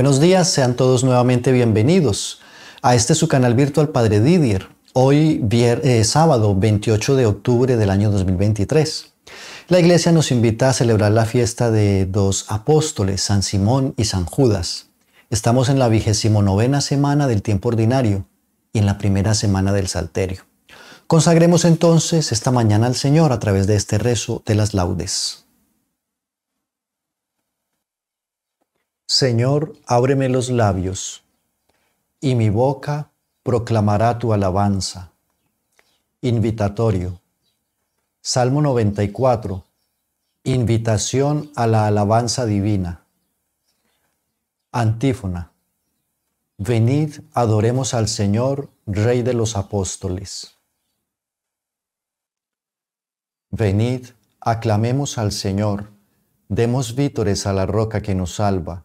buenos días, sean todos nuevamente bienvenidos a este su canal virtual Padre Didier, hoy eh, sábado 28 de octubre del año 2023. La iglesia nos invita a celebrar la fiesta de dos apóstoles, San Simón y San Judas. Estamos en la vigésimo novena semana del tiempo ordinario y en la primera semana del Salterio. Consagremos entonces esta mañana al Señor a través de este rezo de las laudes. Señor, ábreme los labios, y mi boca proclamará tu alabanza. Invitatorio. Salmo 94. Invitación a la alabanza divina. Antífona. Venid, adoremos al Señor, Rey de los Apóstoles. Venid, aclamemos al Señor, demos vítores a la roca que nos salva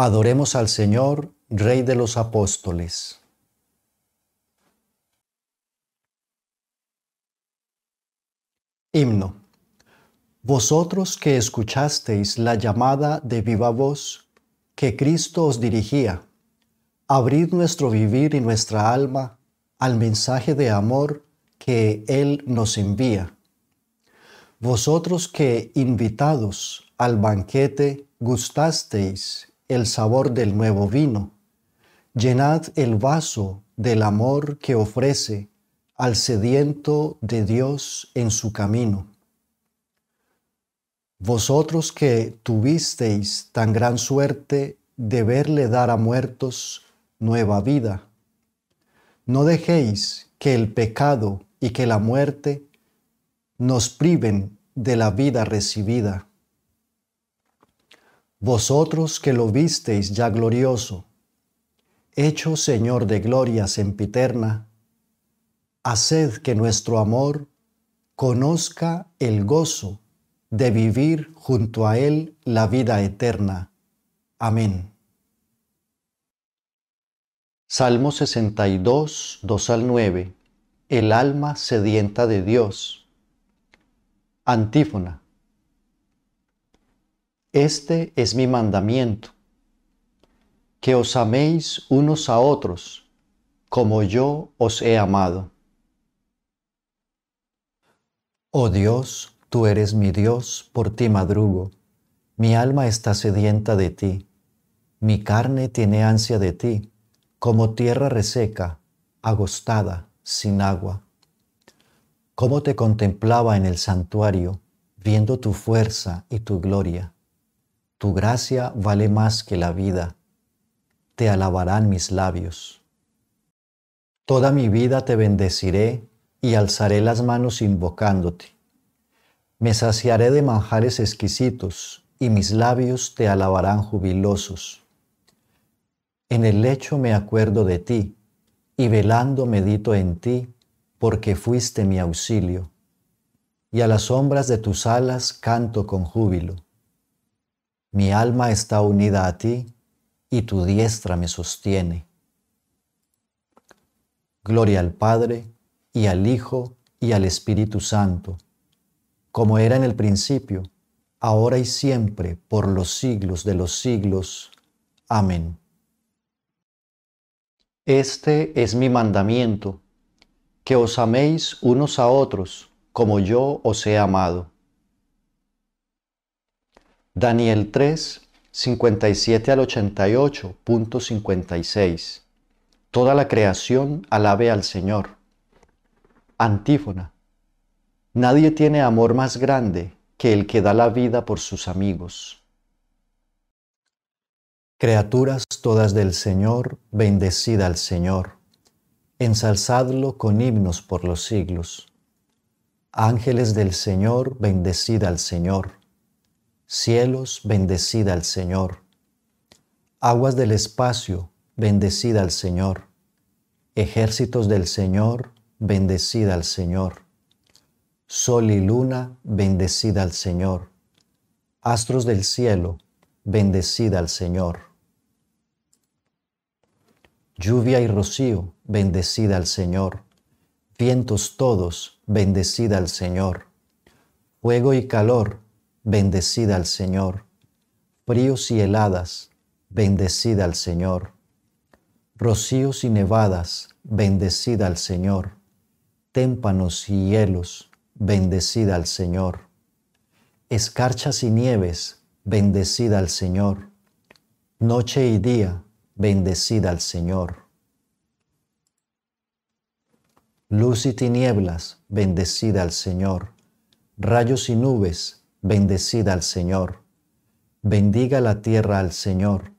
Adoremos al Señor, Rey de los Apóstoles. Himno. Vosotros que escuchasteis la llamada de viva voz que Cristo os dirigía, abrid nuestro vivir y nuestra alma al mensaje de amor que Él nos envía. Vosotros que invitados al banquete gustasteis el sabor del nuevo vino. Llenad el vaso del amor que ofrece al sediento de Dios en su camino. Vosotros que tuvisteis tan gran suerte de verle dar a muertos nueva vida, no dejéis que el pecado y que la muerte nos priven de la vida recibida vosotros que lo visteis ya glorioso, hecho Señor de gloria sempiterna, haced que nuestro amor conozca el gozo de vivir junto a Él la vida eterna. Amén. Salmo 62, 2 al 9. El alma sedienta de Dios. Antífona. Este es mi mandamiento, que os améis unos a otros, como yo os he amado. Oh Dios, tú eres mi Dios, por ti madrugo. Mi alma está sedienta de ti, mi carne tiene ansia de ti, como tierra reseca, agostada, sin agua. Cómo te contemplaba en el santuario, viendo tu fuerza y tu gloria tu gracia vale más que la vida. Te alabarán mis labios. Toda mi vida te bendeciré y alzaré las manos invocándote. Me saciaré de manjares exquisitos y mis labios te alabarán jubilosos. En el lecho me acuerdo de ti y velando medito en ti porque fuiste mi auxilio. Y a las sombras de tus alas canto con júbilo mi alma está unida a ti y tu diestra me sostiene. Gloria al Padre y al Hijo y al Espíritu Santo, como era en el principio, ahora y siempre, por los siglos de los siglos. Amén. Este es mi mandamiento, que os améis unos a otros, como yo os he amado Daniel 3, 57 al 88.56 Toda la creación alabe al Señor. Antífona. Nadie tiene amor más grande que el que da la vida por sus amigos. Criaturas todas del Señor, bendecida al Señor. Ensalzadlo con himnos por los siglos. Ángeles del Señor, bendecida al Señor Cielos, bendecida al Señor. Aguas del espacio, bendecida al Señor. Ejércitos del Señor, bendecida al Señor. Sol y luna, bendecida al Señor. Astros del cielo, bendecida al Señor. Lluvia y rocío, bendecida al Señor. Vientos todos, bendecida al Señor. Fuego y calor, bendecida al Señor. Fríos y heladas, bendecida al Señor. Rocíos y nevadas, bendecida al Señor. Témpanos y hielos, bendecida al Señor. Escarchas y nieves, bendecida al Señor. Noche y día, bendecida al Señor. Luz y tinieblas, bendecida al Señor. Rayos y nubes, Bendecida al Señor. Bendiga la tierra al Señor.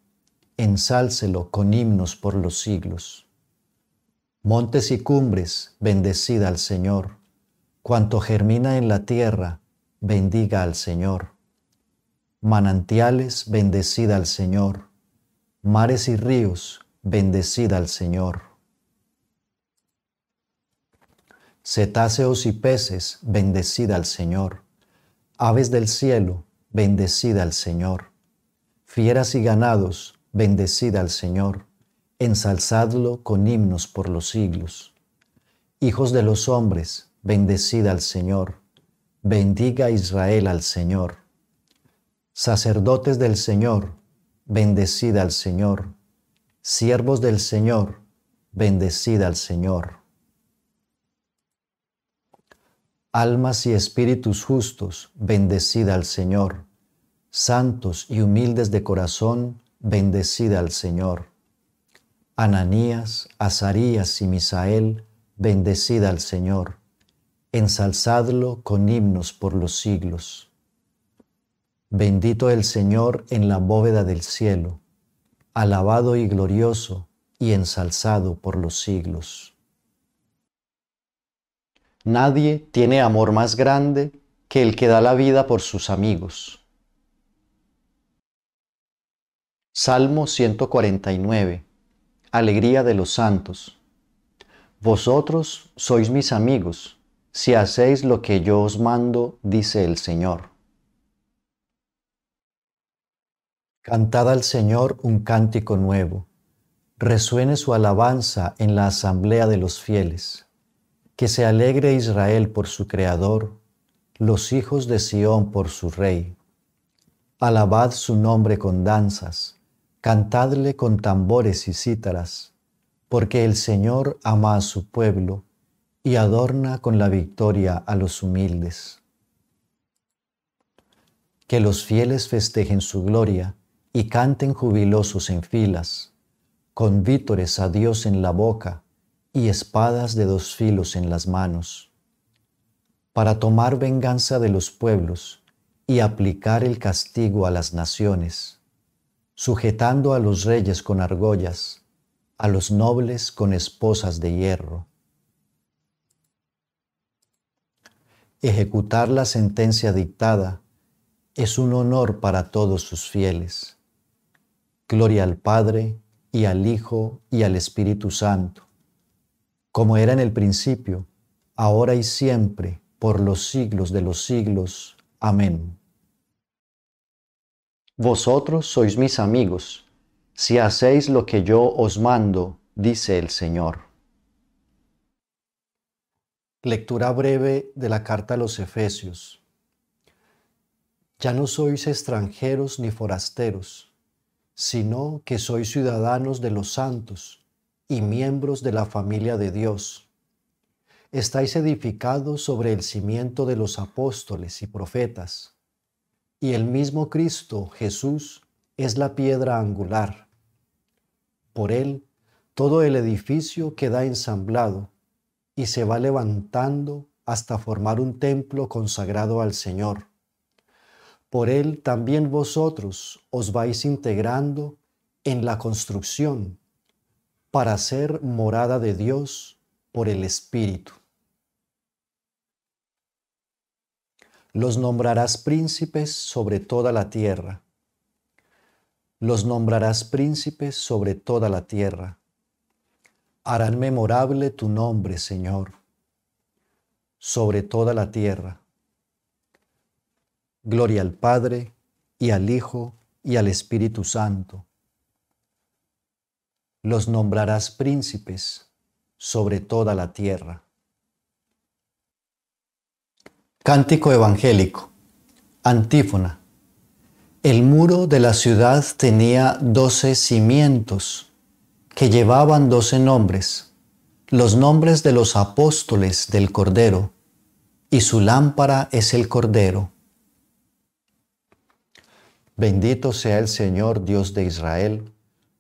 Ensálcelo con himnos por los siglos. Montes y cumbres, bendecida al Señor. Cuanto germina en la tierra, bendiga al Señor. Manantiales, bendecida al Señor. Mares y ríos, bendecida al Señor. Cetáceos y peces, bendecida al Señor Aves del cielo, bendecida al Señor. Fieras y ganados, bendecida al Señor. Ensalzadlo con himnos por los siglos. Hijos de los hombres, bendecida al Señor. Bendiga Israel al Señor. Sacerdotes del Señor, bendecida al Señor. Siervos del Señor, bendecida al Señor. almas y espíritus justos, bendecida al Señor. Santos y humildes de corazón, bendecida al Señor. Ananías, Azarías y Misael, bendecida al Señor. Ensalzadlo con himnos por los siglos. Bendito el Señor en la bóveda del cielo, alabado y glorioso y ensalzado por los siglos. Nadie tiene amor más grande que el que da la vida por sus amigos. Salmo 149. Alegría de los santos. Vosotros sois mis amigos, si hacéis lo que yo os mando, dice el Señor. Cantad al Señor un cántico nuevo. Resuene su alabanza en la asamblea de los fieles. Que se alegre Israel por su Creador, los hijos de Sión por su Rey. Alabad su nombre con danzas, cantadle con tambores y cítaras, porque el Señor ama a su pueblo y adorna con la victoria a los humildes. Que los fieles festejen su gloria y canten jubilosos en filas, con vítores a Dios en la boca y espadas de dos filos en las manos, para tomar venganza de los pueblos y aplicar el castigo a las naciones, sujetando a los reyes con argollas, a los nobles con esposas de hierro. Ejecutar la sentencia dictada es un honor para todos sus fieles. Gloria al Padre y al Hijo y al Espíritu Santo como era en el principio, ahora y siempre, por los siglos de los siglos. Amén. Vosotros sois mis amigos, si hacéis lo que yo os mando, dice el Señor. Lectura breve de la carta a los Efesios. Ya no sois extranjeros ni forasteros, sino que sois ciudadanos de los santos y miembros de la familia de Dios. Estáis edificados sobre el cimiento de los apóstoles y profetas, y el mismo Cristo Jesús es la piedra angular. Por él, todo el edificio queda ensamblado y se va levantando hasta formar un templo consagrado al Señor. Por él también vosotros os vais integrando en la construcción para ser morada de Dios por el Espíritu. Los nombrarás príncipes sobre toda la tierra. Los nombrarás príncipes sobre toda la tierra. Harán memorable tu nombre, Señor, sobre toda la tierra. Gloria al Padre, y al Hijo, y al Espíritu Santo los nombrarás príncipes sobre toda la tierra. Cántico evangélico. Antífona. El muro de la ciudad tenía doce cimientos que llevaban doce nombres, los nombres de los apóstoles del Cordero, y su lámpara es el Cordero. Bendito sea el Señor Dios de Israel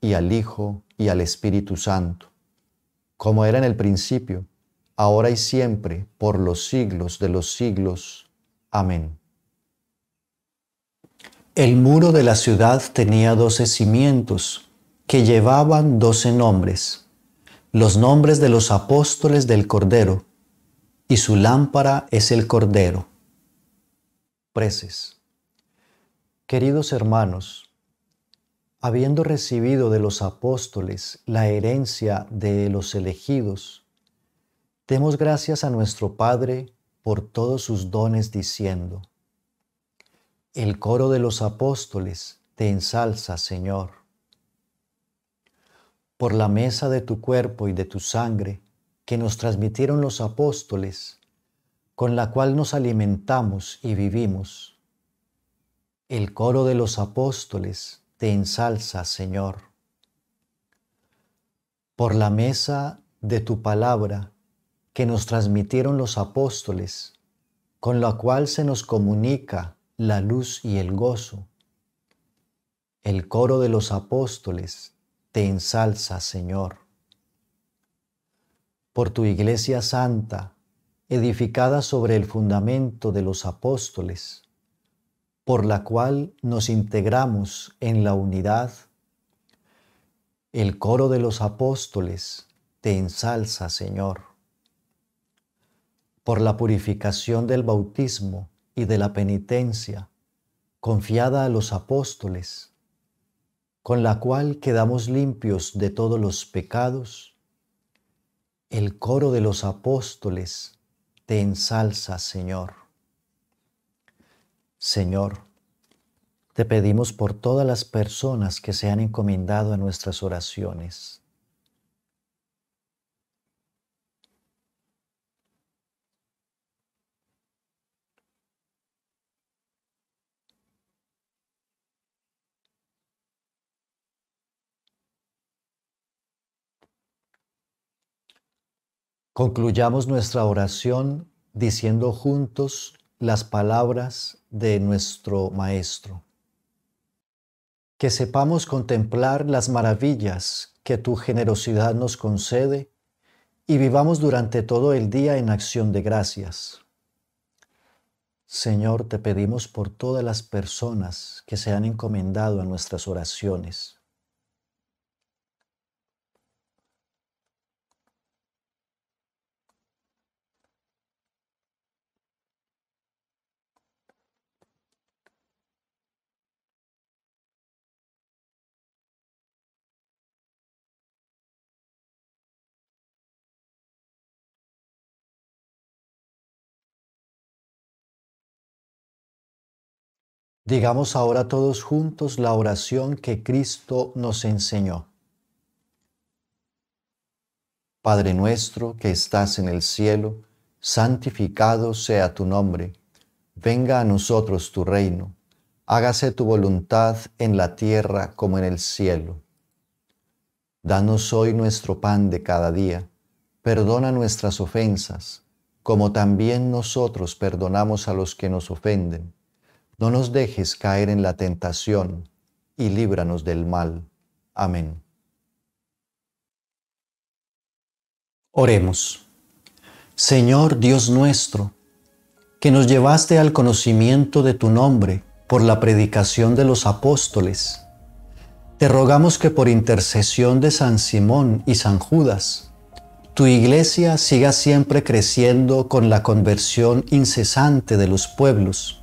y al Hijo y al Espíritu Santo, como era en el principio, ahora y siempre, por los siglos de los siglos. Amén. El muro de la ciudad tenía doce cimientos que llevaban doce nombres, los nombres de los apóstoles del Cordero, y su lámpara es el Cordero. Preces. Queridos hermanos, habiendo recibido de los apóstoles la herencia de los elegidos, demos gracias a nuestro Padre por todos sus dones diciendo, El coro de los apóstoles te ensalza, Señor. Por la mesa de tu cuerpo y de tu sangre que nos transmitieron los apóstoles, con la cual nos alimentamos y vivimos. El coro de los apóstoles te ensalza, Señor. Por la mesa de tu palabra que nos transmitieron los apóstoles, con la cual se nos comunica la luz y el gozo. El coro de los apóstoles te ensalza, Señor. Por tu iglesia santa, edificada sobre el fundamento de los apóstoles, por la cual nos integramos en la unidad, el coro de los apóstoles te ensalza, Señor. Por la purificación del bautismo y de la penitencia confiada a los apóstoles, con la cual quedamos limpios de todos los pecados, el coro de los apóstoles te ensalza, Señor. Señor, te pedimos por todas las personas que se han encomendado a nuestras oraciones. Concluyamos nuestra oración diciendo juntos las palabras de nuestro Maestro. Que sepamos contemplar las maravillas que tu generosidad nos concede y vivamos durante todo el día en acción de gracias. Señor, te pedimos por todas las personas que se han encomendado a nuestras oraciones Digamos ahora todos juntos la oración que Cristo nos enseñó. Padre nuestro que estás en el cielo, santificado sea tu nombre, venga a nosotros tu reino, hágase tu voluntad en la tierra como en el cielo. Danos hoy nuestro pan de cada día, perdona nuestras ofensas, como también nosotros perdonamos a los que nos ofenden no nos dejes caer en la tentación y líbranos del mal. Amén. Oremos. Señor Dios nuestro, que nos llevaste al conocimiento de tu nombre por la predicación de los apóstoles, te rogamos que por intercesión de San Simón y San Judas, tu iglesia siga siempre creciendo con la conversión incesante de los pueblos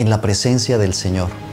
en la presencia del Señor.